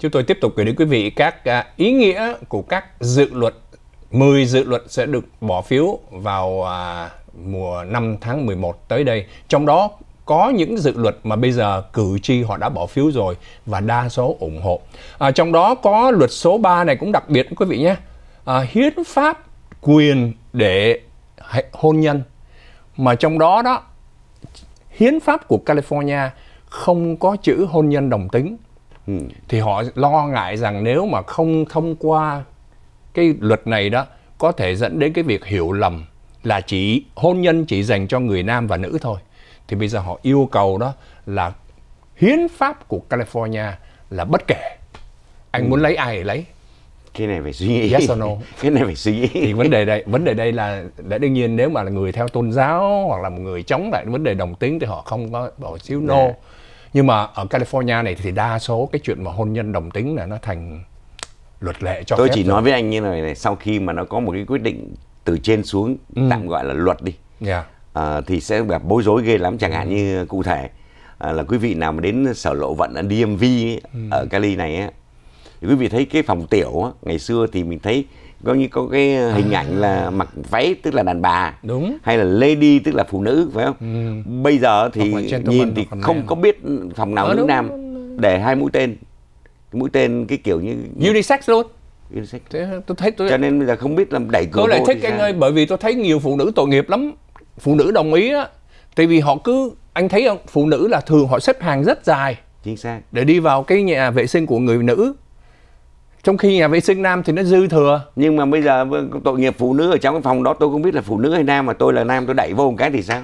Chúng tôi tiếp tục gửi đến quý vị các à, ý nghĩa của các dự luật. 10 dự luật sẽ được bỏ phiếu vào à, mùa 5 tháng 11 tới đây. Trong đó có những dự luật mà bây giờ cử tri họ đã bỏ phiếu rồi và đa số ủng hộ. À, trong đó có luật số 3 này cũng đặc biệt quý vị nhé. À, hiến pháp quyền để hôn nhân mà trong đó đó hiến pháp của California không có chữ hôn nhân đồng tính Ừ. thì họ lo ngại rằng nếu mà không thông qua cái luật này đó có thể dẫn đến cái việc hiểu lầm là chỉ hôn nhân chỉ dành cho người nam và nữ thôi thì bây giờ họ yêu cầu đó là hiến pháp của California là bất kể anh ừ. muốn lấy ai thì lấy cái này phải suy nghĩ yes or no. cái này phải suy nghĩ thì vấn đề đây vấn đề đây là đã đương nhiên nếu mà là người theo tôn giáo hoặc là một người chống lại vấn đề đồng tính thì họ không có bỏ xíu no yeah. Dạ nhưng mà ở California này thì đa số cái chuyện mà hôn nhân đồng tính là nó thành luật lệ cho tôi chỉ rồi. nói với anh như này này sau khi mà nó có một cái quyết định từ trên xuống ừ. tạm gọi là luật đi yeah. Dạ. à, thì sẽ gặp bối rối ghê lắm chẳng ừ. hạn như cụ thể à, là quý vị nào mà đến sở lộ vận ở à, DMV ấy, ừ. ở Cali này ấy, thì quý vị thấy cái phòng tiểu á, ngày xưa thì mình thấy coi như có cái ờ, à. hình ảnh là mặc váy tức là đàn bà đúng hay là lady tức là phụ nữ phải không ừ. bây giờ thì nhìn thì không có biết phòng nào ừ, ờ, nữ nam để hai mũi tên mũi tên cái kiểu như unisex luôn unisex Thế, tôi thấy tôi cho nên bây giờ không biết làm đẩy cửa tôi lại thích anh sao? ơi bởi vì tôi thấy nhiều phụ nữ tội nghiệp lắm phụ nữ đồng ý á tại vì họ cứ anh thấy không phụ nữ là thường họ xếp hàng rất dài chính xác để đi vào cái nhà vệ sinh của người nữ trong khi nhà vệ sinh nam thì nó dư thừa nhưng mà bây giờ tội nghiệp phụ nữ ở trong cái phòng đó tôi không biết là phụ nữ hay nam mà tôi là nam tôi đẩy vô một cái thì sao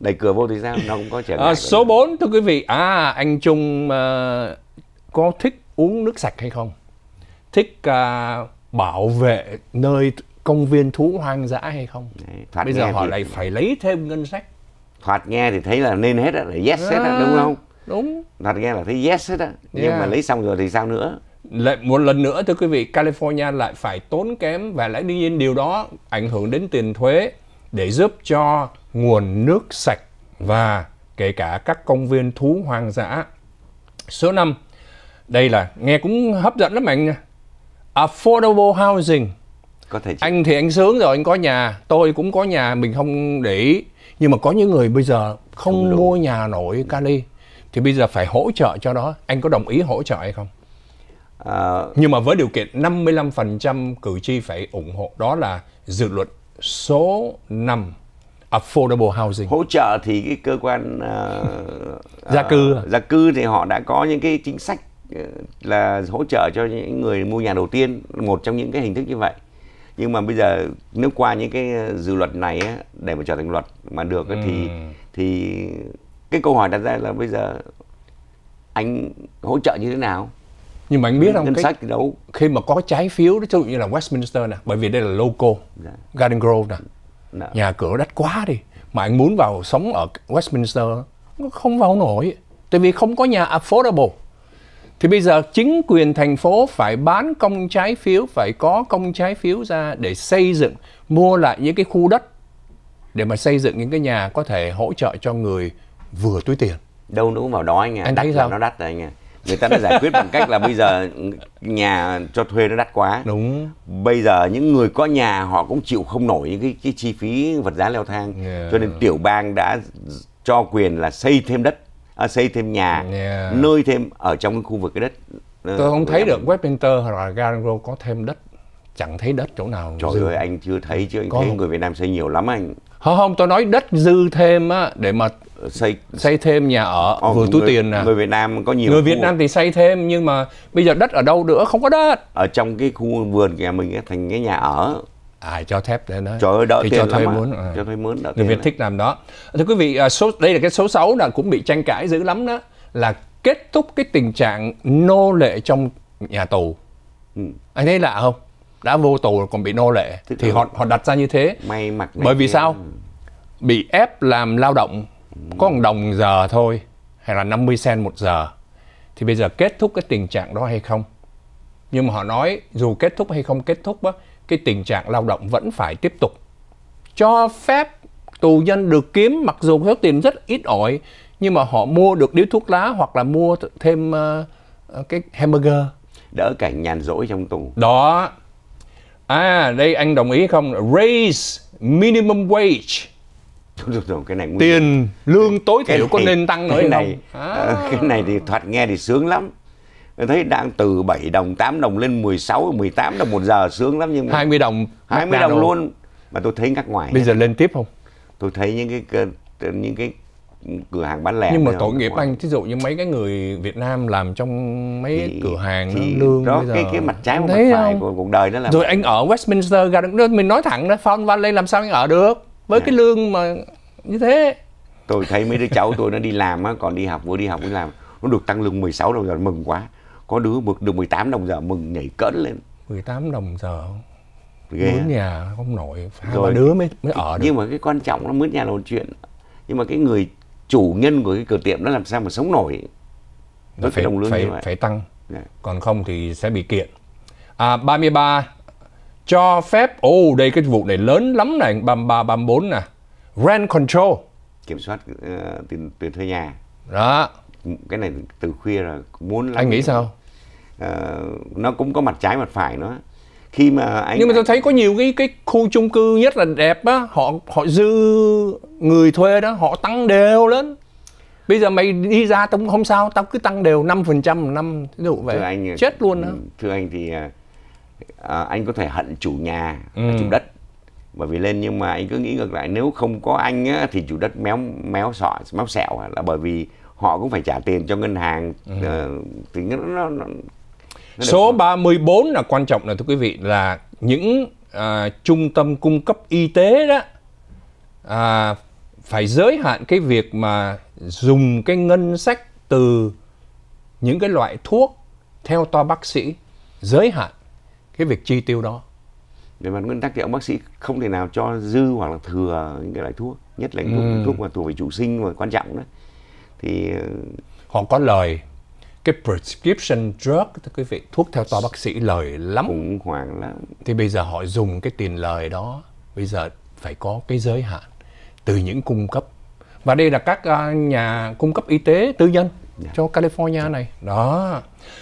đẩy cửa vô thì sao nó cũng có trở à, số 4 thưa quý vị à anh Trung uh, có thích uống nước sạch hay không thích uh, bảo vệ nơi công viên thú hoang dã hay không Đấy, bây giờ họ thì... lại phải lấy thêm ngân sách thoạt nghe thì thấy là nên hết á là yes hết á à, đúng không đúng thật nghe là thấy yes hết á yeah. nhưng mà lấy xong rồi thì sao nữa lại một lần nữa thưa quý vị California lại phải tốn kém và lẽ đương nhiên điều đó ảnh hưởng đến tiền thuế để giúp cho nguồn nước sạch và kể cả các công viên thú hoang dã. Số 5. Đây là nghe cũng hấp dẫn lắm anh. Affordable housing. Có thể chị. Anh thì anh sướng rồi, anh có nhà, tôi cũng có nhà, mình không để ý. Nhưng mà có những người bây giờ không, không mua nhà nổi Cali thì bây giờ phải hỗ trợ cho đó. Anh có đồng ý hỗ trợ hay không? À, Nhưng mà với điều kiện 55% cử tri phải ủng hộ đó là dự luật số 5 affordable housing. Hỗ trợ thì cái cơ quan uh, gia cư uh, gia cư thì họ đã có những cái chính sách ờ, là hỗ trợ cho những người mua nhà đầu tiên một trong những cái hình thức như vậy nhưng mà bây giờ nếu qua những cái dự luật này để mà trở thành luật mà được ừ. thì thì cái câu hỏi đặt ra là bây giờ anh hỗ trợ như thế nào nhưng mà anh biết không cái, sách đâu khi mà có trái phiếu đó ví dụ như là Westminster nè bởi vì đây là local yeah. Dạ. Garden Grove nè yeah. Dạ. nhà cửa đắt quá đi mà anh muốn vào sống ở Westminster nó không vào nổi tại vì không có nhà affordable thì bây giờ chính quyền thành phố phải bán công trái phiếu phải có công trái phiếu ra để xây dựng mua lại những cái khu đất để mà xây dựng những cái nhà có thể hỗ trợ cho người vừa túi tiền đâu đúng vào đó anh ạ à. anh thấy sao nó đắt rồi anh ạ à người ta đã giải quyết bằng cách là bây giờ nhà cho thuê nó đắt quá đúng bây giờ những người có nhà họ cũng chịu không nổi những cái, cái chi phí vật giá leo thang yeah. cho nên tiểu bang đã cho quyền là xây thêm đất à, xây thêm nhà yeah. nơi thêm ở trong cái khu vực cái đất ờ, tôi không thấy được Westminster hoặc là Glasgow có thêm đất chẳng thấy đất chỗ nào trời dừng. ơi anh chưa thấy chứ anh có thấy không? người Việt Nam xây nhiều lắm anh không không tôi nói đất dư thêm á để mà xây xây thêm nhà ở Ồ, ờ, vừa túi tiền nè người Việt Nam có nhiều người Việt khu... Nam thì xây thêm nhưng mà bây giờ đất ở đâu nữa không có đất ở trong cái khu vườn nhà mình thành cái nhà ở ai à, cho thép để nói trời ơi đỡ thì tiền cho thuê mướn à. cho thuê mướn đỡ người Việt thích làm đó thưa quý vị à, số đây là cái số 6 là cũng bị tranh cãi dữ lắm đó là kết thúc cái tình trạng nô lệ trong nhà tù ừ. anh thấy lạ không đã vô tù còn bị nô lệ thì, thì ừ. họ họ đặt ra như thế may mặc bởi vì sao bị ép làm lao động có một đồng giờ thôi hay là 50 sen một giờ thì bây giờ kết thúc cái tình trạng đó hay không nhưng mà họ nói dù kết thúc hay không kết thúc á, cái tình trạng lao động vẫn phải tiếp tục cho phép tù nhân được kiếm mặc dù số tiền rất ít ỏi nhưng mà họ mua được điếu thuốc lá hoặc là mua thêm uh, cái hamburger đỡ cảnh nhàn rỗi trong tù đó À đây anh đồng ý không? Raise minimum wage. Đúng, đúng, đúng, cái này tiền lương tối thiểu có nên tăng nữa cái này không? À. cái này thì thoạt nghe thì sướng lắm thấy đang từ 7 đồng 8 đồng lên 16 18 đồng một giờ sướng lắm nhưng mà 20 đồng 20 đồng luôn mà tôi thấy các ngoài bây giờ lên tiếp không tôi thấy những cái những cái cửa hàng bán lẻ nhưng mà tội nghiệp anh thí dụ như mấy cái người Việt Nam làm trong mấy thì, cửa hàng thì, lương đó bây giờ. cái cái mặt trái của mặt phải của cuộc đời đó là rồi anh ở Westminster Garden mình nói thẳng đó Fountain Valley làm sao anh ở được với à. cái lương mà như thế tôi thấy mấy đứa cháu tôi nó đi làm á còn đi học vừa đi học vừa làm nó được tăng lương 16 đồng giờ mừng quá có đứa được được 18 đồng giờ mừng nhảy cỡn lên 18 đồng giờ ghê mướn nhà không nổi hai rồi đứa mới mới ở được nhưng mà cái quan trọng là mướn nhà là một chuyện nhưng mà cái người chủ nhân của cái cửa tiệm nó làm sao mà sống nổi nó phải đồng lương phải, phải tăng yeah. Dạ. còn không thì sẽ bị kiện à, 33 cho phép ô oh, đây cái vụ này lớn lắm này 33 34 nè rent control kiểm soát uh, tiền tiền thuê nhà đó cái này từ khuya là muốn anh nghĩ sao uh, nó cũng có mặt trái mặt phải nữa khi mà anh nhưng mà tôi thấy có nhiều cái cái khu chung cư nhất là đẹp á họ họ dư người thuê đó họ tăng đều lên bây giờ mày đi ra tao cũng không sao tao cứ tăng đều 5% phần trăm năm ví dụ vậy thưa anh, chết luôn đó ừ, thưa anh thì à, à, anh có thể hận chủ nhà ừ. chủ đất bởi vì lên nhưng mà anh cứ nghĩ ngược lại nếu không có anh á, thì chủ đất méo méo sọ méo sẹo là bởi vì họ cũng phải trả tiền cho ngân hàng ừ. uh, thì nó, nó, nó Số 34 là quan trọng là thưa quý vị là những à, trung tâm cung cấp y tế đó à, phải giới hạn cái việc mà dùng cái ngân sách từ những cái loại thuốc theo to bác sĩ giới hạn cái việc chi tiêu đó về mặt nguyên tắc thì ông bác sĩ không thể nào cho dư hoặc là thừa những cái loại thuốc nhất là những ừ. thuốc mà thuộc về chủ sinh và quan trọng đó thì ờ, họ có lời cái prescription drug thưa quý vị thuốc theo toa bác sĩ lời lắm khủng hoảng lắm thì bây giờ họ dùng cái tiền lời đó bây giờ phải có cái giới hạn từ những cung cấp và đây là các à, nhà cung cấp y tế tư nhân yeah. Dạ. cho California này đó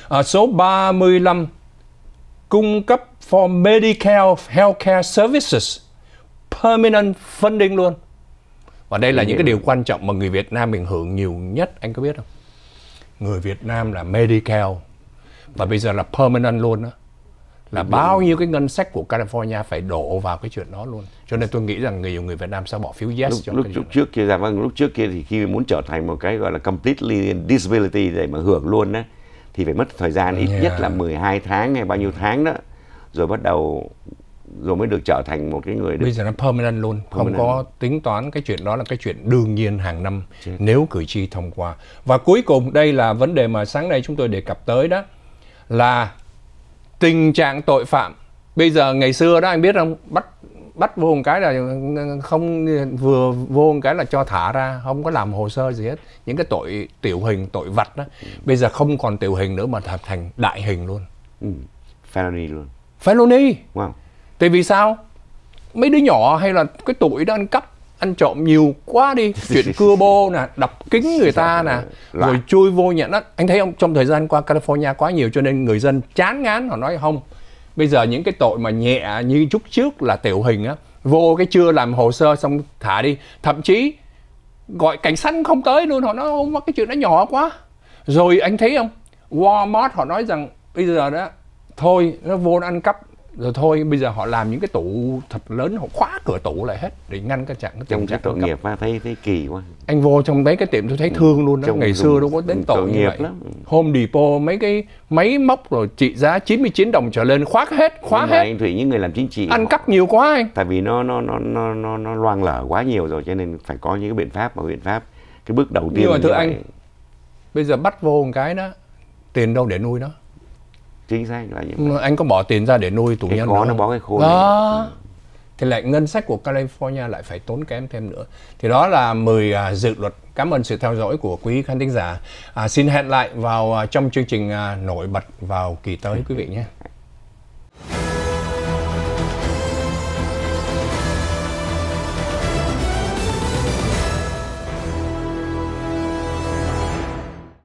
à, số 35 cung cấp for medical Healthcare Services permanent funding luôn và đây là những cái điều quan trọng mà người Việt Nam mình hưởng nhiều nhất anh có biết không người Việt Nam là Medicare và bây giờ là permanent luôn đó là bao nhiêu cái ngân sách của California phải đổ vào cái chuyện đó luôn. Cho nên tôi nghĩ rằng nhiều người Việt Nam sẽ bỏ phiếu yes lúc, cho lúc, cái lúc trước kia rằng vâng, lúc trước kia thì khi muốn trở thành một cái gọi là completely disability để mà hưởng luôn đó thì phải mất thời gian ít yeah. Dạ. nhất là 12 tháng hay bao nhiêu tháng đó rồi bắt đầu rồi mới được trở thành một cái người được... bây giờ nó permanent luôn permanent. không có tính toán cái chuyện đó là cái chuyện đương nhiên hàng năm Chứ. nếu cử tri thông qua và cuối cùng đây là vấn đề mà sáng nay chúng tôi đề cập tới đó là tình trạng tội phạm bây giờ ngày xưa đó anh biết không bắt bắt vô một cái là không vừa vô một cái là cho thả ra không có làm hồ sơ gì hết những cái tội tiểu hình tội vặt đó ừ. bây giờ không còn tiểu hình nữa mà thành đại hình luôn ừ. felony luôn felony wow tại vì sao mấy đứa nhỏ hay là cái tuổi đó ăn cắp ăn trộm nhiều quá đi chuyện cưa bô nè đập kính người ta nè dạ, dạ, dạ. rồi chui vô nhận đất anh thấy không trong thời gian qua california quá nhiều cho nên người dân chán ngán họ nói không bây giờ những cái tội mà nhẹ như chút trước là tiểu hình á vô cái chưa làm hồ sơ xong thả đi thậm chí gọi cảnh sát không tới luôn họ nói không cái chuyện đó nhỏ quá rồi anh thấy không Walmart họ nói rằng bây giờ đó thôi nó vô nó ăn cắp rồi thôi bây giờ họ làm những cái tủ thật lớn họ khóa cửa tủ lại hết để ngăn cái trạng cái tình trạng tội nghiệp mà thấy thấy kỳ quá anh vô trong đấy cái tiệm tôi thấy ừ, thương luôn đó trong ngày xưa đâu có đến tội, tội như vậy lắm. Ừ. hôm Depot mấy cái máy móc rồi trị giá 99 đồng trở lên khóa hết khóa hết anh thủy những người làm chính trị ăn cắp nhiều quá anh tại vì nó nó nó nó nó, nó loang lở quá nhiều rồi cho nên phải có những cái biện pháp và biện pháp cái bước đầu tiên nhưng mà thưa anh vậy... bây giờ bắt vô một cái đó tiền đâu để nuôi nó chính xác là như vậy anh có bỏ tiền ra để nuôi tù cái nhân có nữa. nó bó cái khối đó ừ. thì lại ngân sách của California lại phải tốn kém thêm nữa thì đó là 10 uh, à, dự luật cảm ơn sự theo dõi của quý khán thính giả à, xin hẹn lại vào à, trong chương trình uh, nổi bật vào kỳ tới quý vị nhé